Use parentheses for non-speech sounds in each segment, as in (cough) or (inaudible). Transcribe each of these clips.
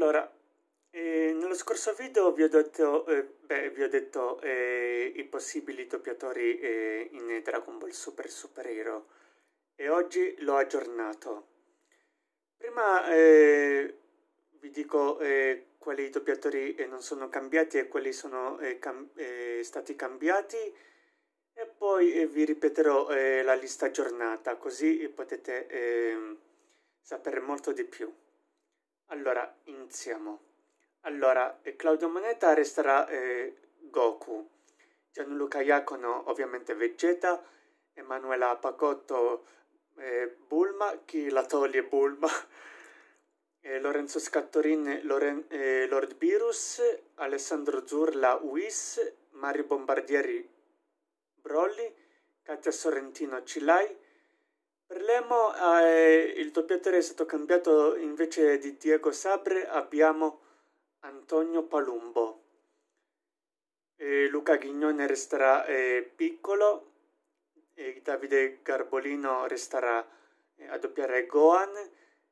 Allora, eh, nello scorso video vi ho detto, eh, beh, vi ho detto eh, i possibili doppiatori eh, in Dragon Ball Super Super Hero e oggi l'ho aggiornato. Prima eh, vi dico eh, quali doppiatori non sono cambiati e quali sono cam stati cambiati e poi vi ripeterò la lista aggiornata così potete ehm, sapere molto di più. Allora, iniziamo. Allora, eh, Claudio Moneta resterà eh, Goku, Gianluca Iacono ovviamente Vegeta, Emanuela Pacotto eh, Bulma, chi la toglie Bulma, (laughs) eh, Lorenzo Scattorin Loren, eh, Lord Virus, Alessandro Zurla Whis, Mario Bombardieri Brolli, Katia Sorrentino Cilai, per Lemo eh, il doppiatore è stato cambiato invece di Diego Sabre abbiamo Antonio Palumbo. E Luca Ghignone resterà eh, piccolo e Davide Garbolino resterà eh, a doppiare Gohan,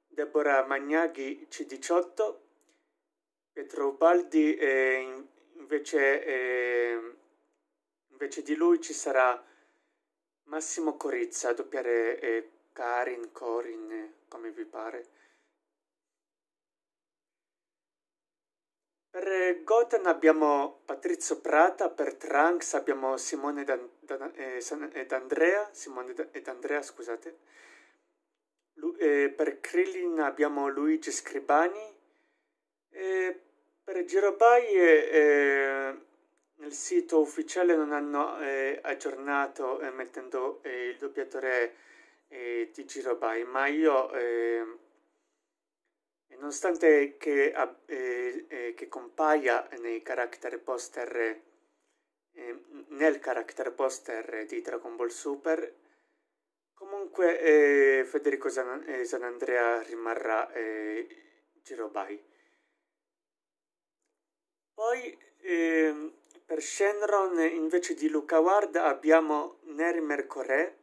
Deborah Magnaghi C18, Pietro Ubaldi eh, invece, eh, invece di lui ci sarà Massimo Corizza doppiare eh, Karin, Corin, come vi pare. Per eh, Goten abbiamo Patrizio Prata, per Trunks abbiamo Simone ed, Dan, eh, San, eh, D'Andrea, Simone eh, scusate. Lu, per Krillin abbiamo Luigi Scribani. per Girobai nel sito ufficiale non hanno eh, aggiornato eh, mettendo eh, il doppiatore di eh, Girobai, ma io, ehm, nonostante che, eh, eh, che, compaia nei character poster, ehm, nel character poster di Dragon Ball Super, comunque Federico San, San, Andrea rimarrà Girobai. Poi... Ehm, per Shenron invece di Luca Ward abbiamo Neri Mercore.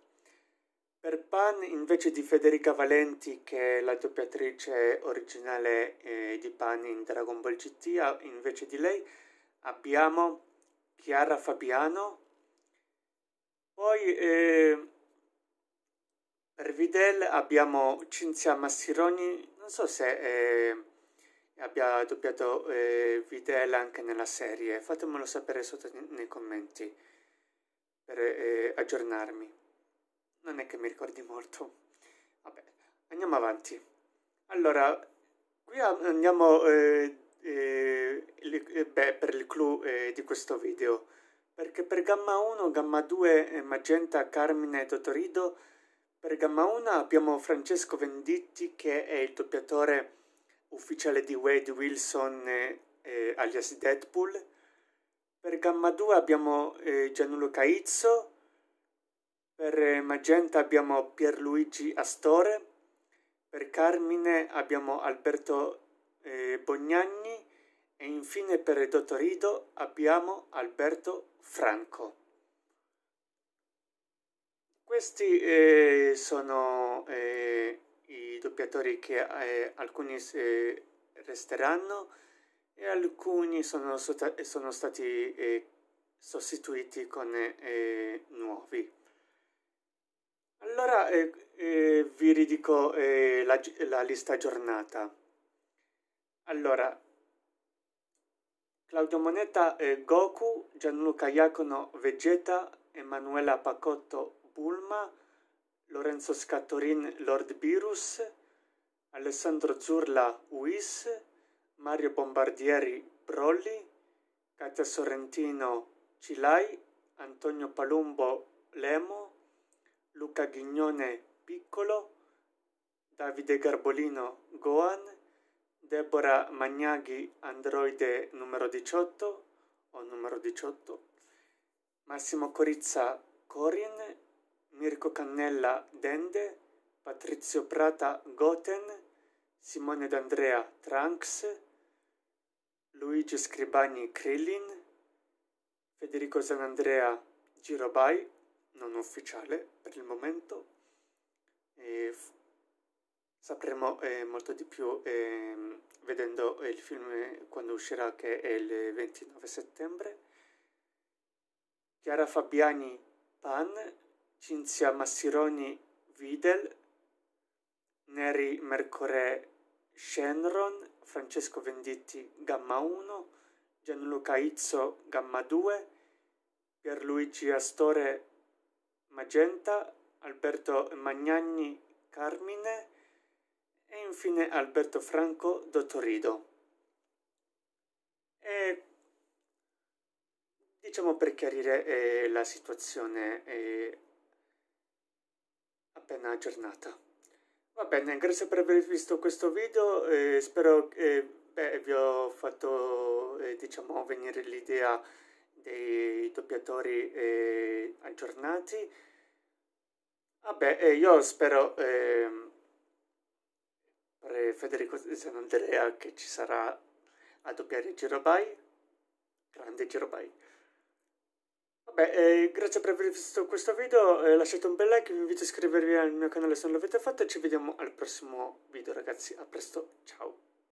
per Pan invece di Federica Valenti che è la doppiatrice originale eh, di Pan in Dragon Ball GT, invece di lei abbiamo Chiara Fabiano, poi eh, per Videl abbiamo Cinzia Massironi, non so se... Eh, abbia doppiato eh, Videl anche nella serie. Fatemelo sapere sotto nei commenti per eh, aggiornarmi. Non è che mi ricordi molto. Vabbè, andiamo avanti. Allora, qui andiamo eh, eh, eh, beh, per il clou eh, di questo video. Perché per gamma 1, gamma 2, eh, magenta, carmine e Totorido, per gamma 1 abbiamo Francesco Venditti che è il doppiatore ufficiale di Wade Wilson eh, alias Deadpool. Per Gamma 2 abbiamo eh, Gianluca Caizzo, per eh, Magenta abbiamo Pierluigi Astore, per Carmine abbiamo Alberto eh, Bognagni e infine per Dottorido abbiamo Alberto Franco. Questi eh, sono eh, doppiatori che eh, alcuni resteranno e alcuni sono, sono stati eh, sostituiti con eh, nuovi. Allora eh, eh, vi ridico la, la lista aggiornata. Allora, Claudio Moneta, eh, Goku, Gianluca Iacono, Vegeta, Emanuela Pacotto, Bulma, Lorenzo Scattorin Lord Birus, Alessandro Zurla Uis, Mario Bombardieri Brolli, Katia Sorrentino Cilai, Antonio Palumbo Lemo, Luca Ghignone Piccolo, Davide Garbolino Goan, Deborah Magnaghi Androide numero 18 o numero 18, Massimo Corizza Corin Mirko Cannella Dende, Patrizio Prata Goten, Simone D'Andrea Trunks, Luigi Scribani Krillin, Federico Sanandrea Girobai, non ufficiale per il momento, e sapremo eh, molto di più eh, vedendo il film eh, quando uscirà che è il 29 settembre. Chiara Fabiani Pan, Cinzia Massironi Videl, Neri Mercore Shenron, Francesco Venditti Gamma 1, Gianluca Izzo Gamma 2, Pierluigi Astore Magenta, Alberto Magnagni Carmine e infine Alberto Franco Dottorido. E diciamo per chiarire eh, la situazione. Eh, appena aggiornata. Va bene, grazie per aver visto questo video, e spero che eh, vi ho fatto eh, diciamo, venire l'idea dei doppiatori eh, aggiornati. Vabbè, eh, io spero ehm, per Federico Andrea che ci sarà a doppiare Girobai, grande Girobai. Beh, eh, grazie per aver visto questo video, eh, lasciate un bel like, vi invito a iscrivervi al mio canale se non l'avete fatto e ci vediamo al prossimo video ragazzi, a presto, ciao!